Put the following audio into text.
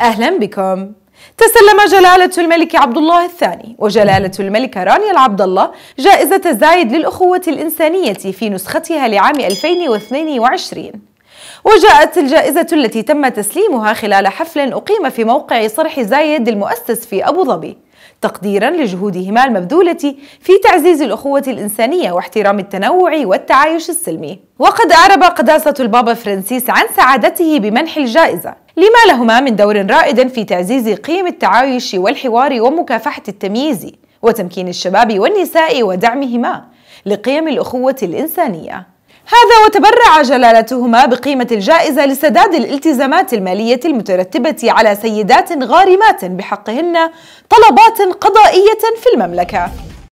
أهلا بكم تسلم جلالة الملك عبد الله الثاني وجلالة الملكة رانيا العبد الله جائزة الزايد للأخوة الإنسانية في نسختها لعام 2022 وجاءت الجائزة التي تم تسليمها خلال حفل أقيم في موقع صرح زايد المؤسس في أبو ظبي تقديرا لجهودهما المبذولة في تعزيز الأخوة الإنسانية واحترام التنوع والتعايش السلمي وقد أعرب قداسة البابا فرانسيس عن سعادته بمنح الجائزة لما لهما من دور رائد في تعزيز قيم التعايش والحوار ومكافحة التمييز وتمكين الشباب والنساء ودعمهما لقيم الأخوة الإنسانية هذا وتبرع جلالتهما بقيمة الجائزة لسداد الالتزامات المالية المترتبة على سيدات غارمات بحقهن طلبات قضائية في المملكة